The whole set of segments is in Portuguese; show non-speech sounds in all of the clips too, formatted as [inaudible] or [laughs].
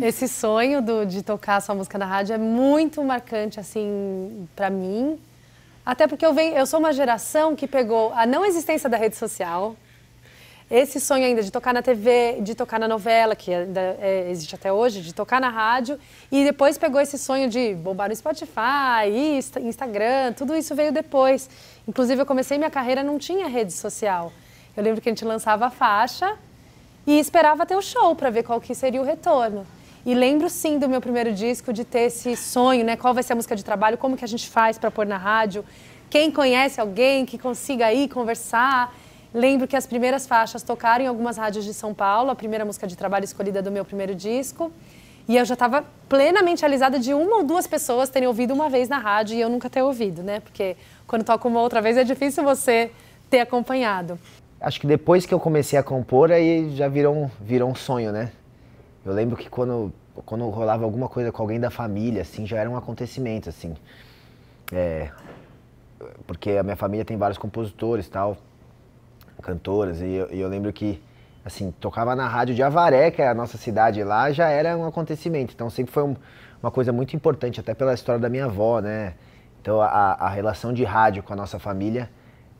Esse sonho do, de tocar sua música na rádio é muito marcante, assim, para mim. Até porque eu, venho, eu sou uma geração que pegou a não existência da rede social, esse sonho ainda de tocar na TV, de tocar na novela, que ainda é, é, existe até hoje, de tocar na rádio, e depois pegou esse sonho de bombar no Spotify, Instagram, tudo isso veio depois. Inclusive, eu comecei minha carreira, não tinha rede social. Eu lembro que a gente lançava a faixa e esperava ter o show para ver qual que seria o retorno. E lembro sim do meu primeiro disco de ter esse sonho, né? Qual vai ser a música de trabalho? Como que a gente faz para pôr na rádio? Quem conhece alguém que consiga ir conversar? Lembro que as primeiras faixas tocaram em algumas rádios de São Paulo, a primeira música de trabalho escolhida do meu primeiro disco. E eu já estava plenamente alisada de uma ou duas pessoas terem ouvido uma vez na rádio e eu nunca ter ouvido, né? Porque quando toca uma outra vez é difícil você ter acompanhado. Acho que depois que eu comecei a compor, aí já virou um, virou um sonho, né? Eu lembro que quando, quando rolava alguma coisa com alguém da família, assim, já era um acontecimento, assim. É, porque a minha família tem vários compositores tal cantoras. E eu, e eu lembro que, assim, tocava na rádio de Avaré, que é a nossa cidade lá, já era um acontecimento. Então sempre foi um, uma coisa muito importante, até pela história da minha avó, né? Então a, a relação de rádio com a nossa família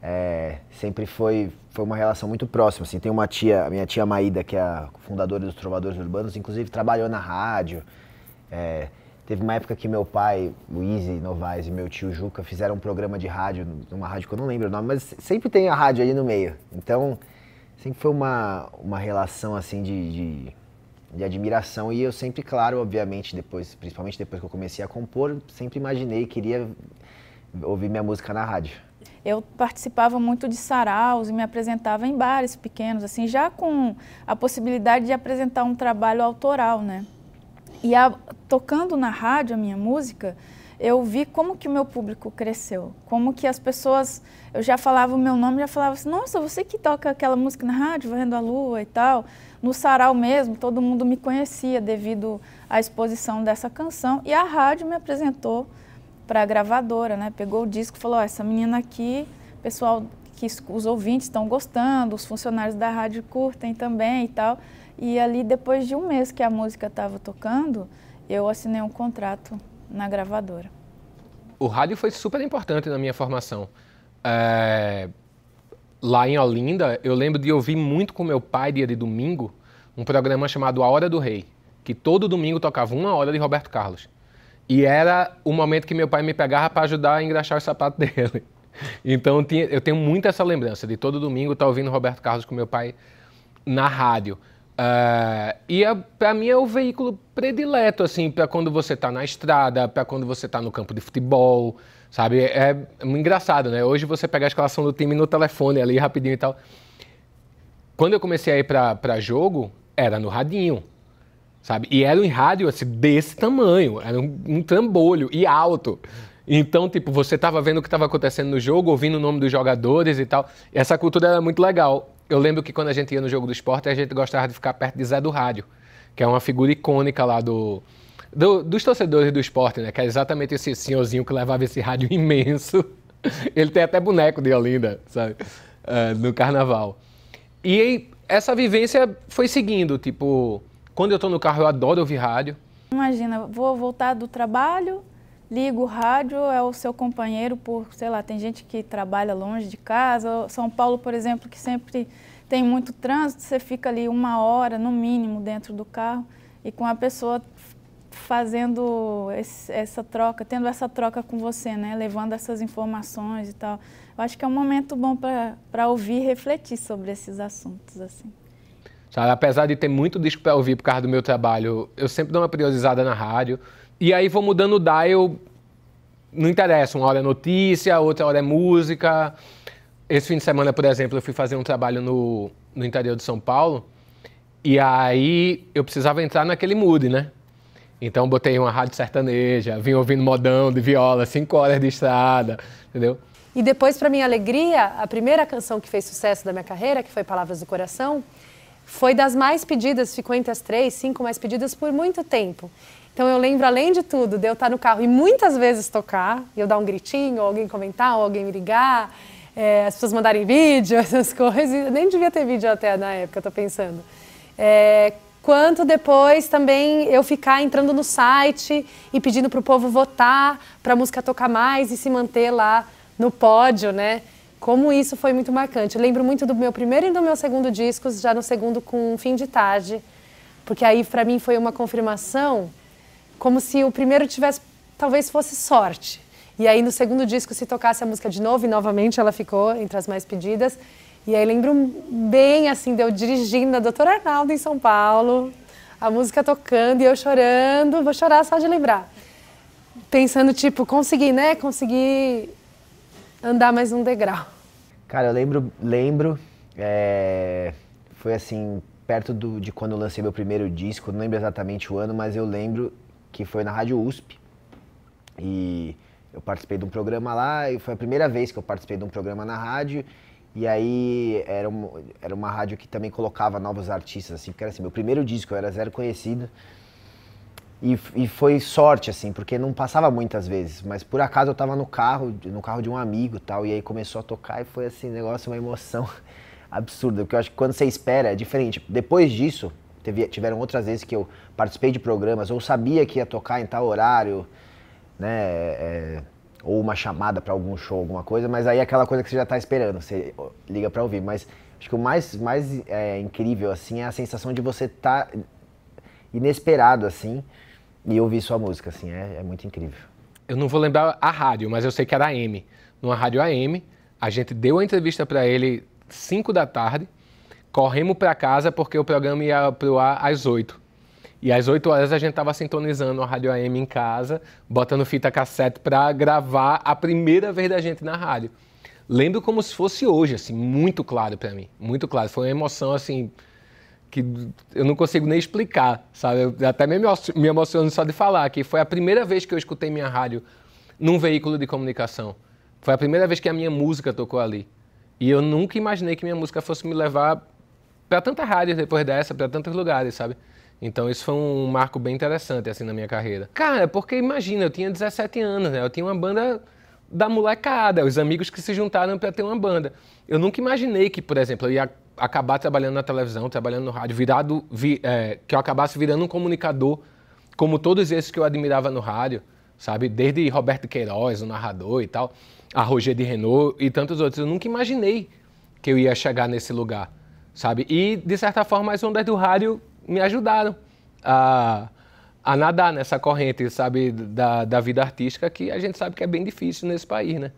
é, sempre foi, foi uma relação muito próxima. Assim, tem uma tia, a minha tia Maída, que é a fundadora dos Trovadores Urbanos, inclusive trabalhou na rádio. É, Teve uma época que meu pai, o Izzy Novaes e meu tio Juca fizeram um programa de rádio, numa rádio que eu não lembro o nome, mas sempre tem a rádio ali no meio. Então, sempre foi uma, uma relação assim de, de, de admiração. E eu sempre, claro, obviamente, depois, principalmente depois que eu comecei a compor, sempre imaginei, queria ouvir minha música na rádio. Eu participava muito de saraus e me apresentava em bares pequenos, assim, já com a possibilidade de apresentar um trabalho autoral, né? E a, tocando na rádio a minha música, eu vi como que o meu público cresceu, como que as pessoas, eu já falava o meu nome, já falava assim, nossa, você que toca aquela música na rádio, Varrendo a Lua e tal, no sarau mesmo, todo mundo me conhecia devido à exposição dessa canção, e a rádio me apresentou para a gravadora, né, pegou o disco e falou, oh, essa menina aqui, pessoal, que os ouvintes estão gostando, os funcionários da rádio curtem também e tal, e ali, depois de um mês que a música estava tocando, eu assinei um contrato na gravadora. O rádio foi super importante na minha formação. É... Lá em Olinda, eu lembro de ouvir muito com meu pai, dia de domingo, um programa chamado A Hora do Rei, que todo domingo tocava uma hora de Roberto Carlos. E era o momento que meu pai me pegava para ajudar a engraxar o sapato [laughs] dele. Então eu tenho muito essa lembrança de todo domingo estar tá ouvindo Roberto Carlos com meu pai na rádio. Uh, e para mim é o veículo predileto, assim, para quando você está na estrada, para quando você está no campo de futebol, sabe? É, é engraçado, né? Hoje você pega a escalação do time no telefone ali rapidinho e tal. Quando eu comecei a ir para jogo, era no radinho, sabe? E era um rádio assim, desse tamanho, era um, um trambolho e alto. Então, tipo, você tava vendo o que tava acontecendo no jogo, ouvindo o nome dos jogadores e tal. Essa cultura era muito legal. Eu lembro que quando a gente ia no jogo do esporte, a gente gostava de ficar perto de Zé do Rádio, que é uma figura icônica lá do, do, dos torcedores do esporte, né? Que é exatamente esse senhorzinho que levava esse rádio [laughs] imenso. Ele tem até boneco de Olinda, sabe? Uh, no carnaval. E aí, essa vivência foi seguindo, tipo, quando eu tô no carro eu adoro ouvir rádio. Imagina, vou voltar do trabalho, liga o rádio, é o seu companheiro por, sei lá, tem gente que trabalha longe de casa. São Paulo, por exemplo, que sempre tem muito trânsito, você fica ali uma hora no mínimo dentro do carro e com a pessoa fazendo esse, essa troca, tendo essa troca com você, né? Levando essas informações e tal. Eu acho que é um momento bom para ouvir e refletir sobre esses assuntos, assim. Sabe, apesar de ter muito disco para ouvir por causa do meu trabalho, eu sempre dou uma priorizada na rádio. E aí vou mudando o dial, não interessa, uma hora é notícia, outra hora é música. Esse fim de semana, por exemplo, eu fui fazer um trabalho no, no interior de São Paulo e aí eu precisava entrar naquele mood, né? Então botei uma rádio sertaneja, vim ouvindo modão de viola, cinco horas de estrada, entendeu? E depois, para minha alegria, a primeira canção que fez sucesso da minha carreira, que foi Palavras do Coração, foi das mais pedidas, ficou entre as três, cinco mais pedidas por muito tempo. Então eu lembro, além de tudo, de eu estar no carro e muitas vezes tocar, eu dar um gritinho, ou alguém comentar, ou alguém me ligar, é, as pessoas mandarem vídeo, [laughs] essas coisas. Eu nem devia ter vídeo até na época, eu tô pensando. É, quanto depois também eu ficar entrando no site e pedindo para o povo votar, para a música tocar mais e se manter lá no pódio, né? Como isso foi muito marcante. Eu lembro muito do meu primeiro e do meu segundo discos, já no segundo com Fim de Tarde, porque aí para mim foi uma confirmação como se o primeiro tivesse, talvez fosse sorte. E aí no segundo disco se tocasse a música de novo e novamente ela ficou entre as mais pedidas. E aí lembro bem assim de eu dirigindo a Doutora Arnaldo em São Paulo, a música tocando e eu chorando, vou chorar só de lembrar. Pensando tipo, consegui, né? Consegui andar mais um degrau. Cara, eu lembro, lembro, é... foi assim, perto do, de quando eu lancei meu primeiro disco, não lembro exatamente o ano, mas eu lembro que foi na Rádio USP. E eu participei de um programa lá, e foi a primeira vez que eu participei de um programa na rádio. E aí era, um, era uma rádio que também colocava novos artistas, assim, porque era assim, meu primeiro disco, eu era zero conhecido. E, e foi sorte, assim, porque não passava muitas vezes, mas por acaso eu estava no carro, no carro de um amigo tal, e aí começou a tocar e foi assim, negócio, uma emoção [laughs] absurda, porque eu acho que quando você espera é diferente. Depois disso, Teve, tiveram outras vezes que eu participei de programas ou sabia que ia tocar em tal horário, né? É, ou uma chamada para algum show, alguma coisa, mas aí é aquela coisa que você já está esperando, você liga para ouvir. Mas acho que o mais, mais é, incrível, assim, é a sensação de você estar tá inesperado, assim, e ouvir sua música, assim, é, é muito incrível. Eu não vou lembrar a rádio, mas eu sei que era a AM. Numa rádio AM, a gente deu a entrevista para ele 5 da tarde, corremos para casa porque o programa ia para o ar às 8. E às 8 horas a gente estava sintonizando a rádio AM em casa, botando fita cassete para gravar a primeira vez da gente na rádio. Lembro como se fosse hoje, assim, muito claro para mim, muito claro. Foi uma emoção assim que eu não consigo nem explicar, sabe? Eu até me emociono só de falar que foi a primeira vez que eu escutei minha rádio num veículo de comunicação. Foi a primeira vez que a minha música tocou ali. E eu nunca imaginei que minha música fosse me levar para tantas rádios depois dessa, para tantos lugares, sabe? Então isso foi um marco bem interessante assim na minha carreira. Cara, porque imagina, eu tinha 17 anos, né? Eu tinha uma banda da molecada, os amigos que se juntaram para ter uma banda. Eu nunca imaginei que, por exemplo, eu ia acabar trabalhando na televisão, trabalhando no rádio, virado, vi, é, que eu acabasse virando um comunicador como todos esses que eu admirava no rádio, sabe? Desde Roberto Queiroz, o narrador e tal, a Roger de Renault e tantos outros. Eu nunca imaginei que eu ia chegar nesse lugar sabe? E, de certa forma, as ondas do rádio me ajudaram a, a nadar nessa corrente, sabe, da, da vida artística, que a gente sabe que é bem difícil nesse país, né?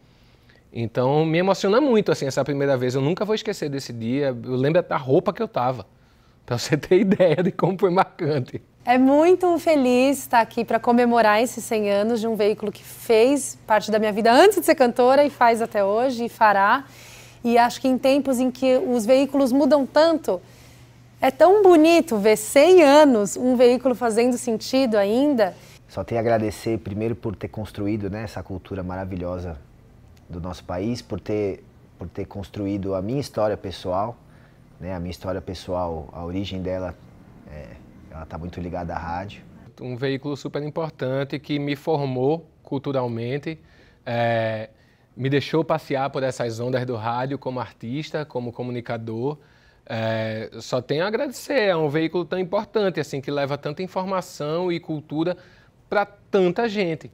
Então, me emociona muito, assim, essa primeira vez. Eu nunca vou esquecer desse dia. Eu lembro da roupa que eu tava, [laughs] para você ter [laughs] ideia de como foi marcante. É muito feliz estar aqui para comemorar esses 100 anos de um veículo que fez parte da minha vida antes de ser cantora e faz até hoje e fará. E acho que em tempos em que os veículos mudam tanto, é tão bonito ver 100 anos um veículo fazendo sentido ainda. Só tenho a agradecer primeiro por ter construído né, essa cultura maravilhosa do nosso país, por ter, por ter construído a minha história pessoal. Né, a minha história pessoal, a origem dela, é, ela está muito ligada à rádio. Um veículo super importante que me formou culturalmente. É, me deixou passear por essas ondas do rádio como artista, como comunicador. É, só tenho a agradecer, é um veículo tão importante, assim, que leva tanta informação e cultura para tanta gente.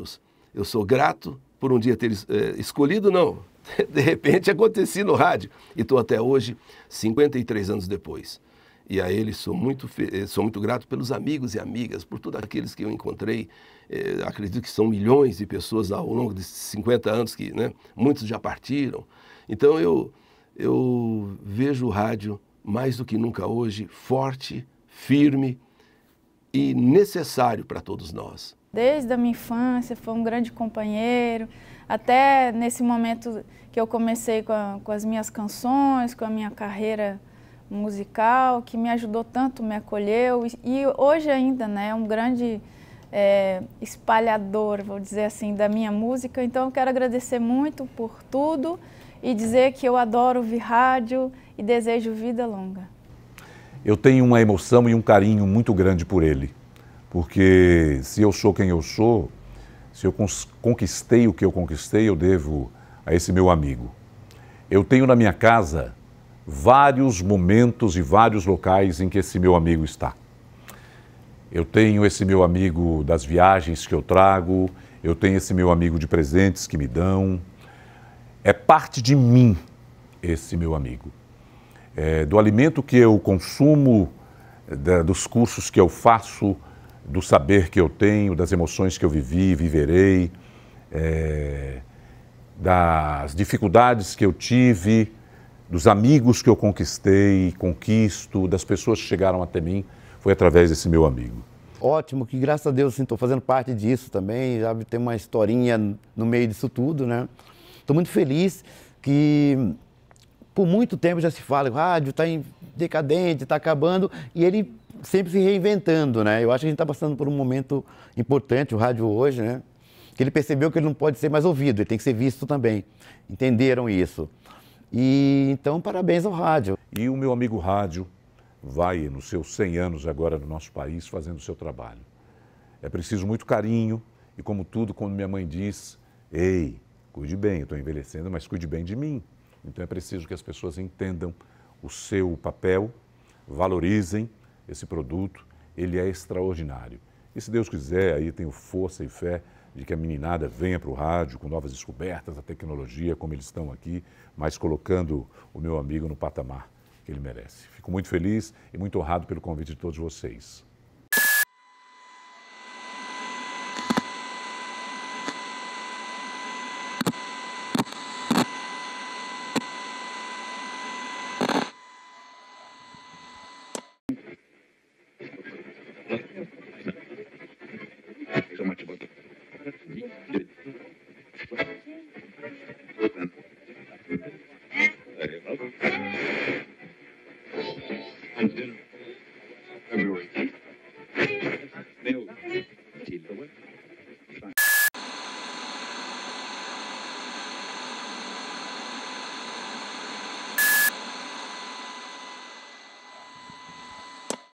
Eu sou grato por um dia ter é, escolhido, não. [laughs] De repente aconteci no rádio e estou até hoje, 53 anos depois. E a ele sou muito, eh, sou muito grato pelos amigos e amigas, por todos aqueles que eu encontrei. É, acredito que são milhões de pessoas ao longo de 50 anos que né, muitos já partiram. Então eu, eu vejo o rádio mais do que nunca hoje forte, firme e necessário para todos nós. Desde a minha infância, foi um grande companheiro, até nesse momento que eu comecei com, a, com as minhas canções, com a minha carreira musical que me ajudou tanto, me acolheu e, e hoje ainda né, é um grande é, espalhador, vou dizer assim, da minha música. Então eu quero agradecer muito por tudo e dizer que eu adoro ouvir rádio e desejo vida longa. Eu tenho uma emoção e um carinho muito grande por ele, porque se eu sou quem eu sou, se eu conquistei o que eu conquistei, eu devo a esse meu amigo. Eu tenho na minha casa vários momentos e vários locais em que esse meu amigo está. Eu tenho esse meu amigo das viagens que eu trago, eu tenho esse meu amigo de presentes que me dão. É parte de mim esse meu amigo. É, do alimento que eu consumo, da, dos cursos que eu faço, do saber que eu tenho, das emoções que eu vivi, viverei, é, das dificuldades que eu tive, dos amigos que eu conquistei, conquisto, das pessoas que chegaram até mim, foi através desse meu amigo. Ótimo, que graças a Deus estou assim, fazendo parte disso também, já tem uma historinha no meio disso tudo, né? Estou muito feliz que por muito tempo já se fala, o rádio está decadente, está acabando, e ele sempre se reinventando, né? Eu acho que a gente está passando por um momento importante, o rádio hoje, né? Que ele percebeu que ele não pode ser mais ouvido, ele tem que ser visto também. Entenderam isso. E então, parabéns ao rádio. E o meu amigo rádio vai, nos seus 100 anos agora no nosso país, fazendo o seu trabalho. É preciso muito carinho e, como tudo, quando minha mãe diz: Ei, cuide bem, eu estou envelhecendo, mas cuide bem de mim. Então é preciso que as pessoas entendam o seu papel, valorizem esse produto, ele é extraordinário. E se Deus quiser, aí tenho força e fé de que a meninada venha para o rádio com novas descobertas, a tecnologia, como eles estão aqui, mas colocando o meu amigo no patamar que ele merece. Fico muito feliz e muito honrado pelo convite de todos vocês.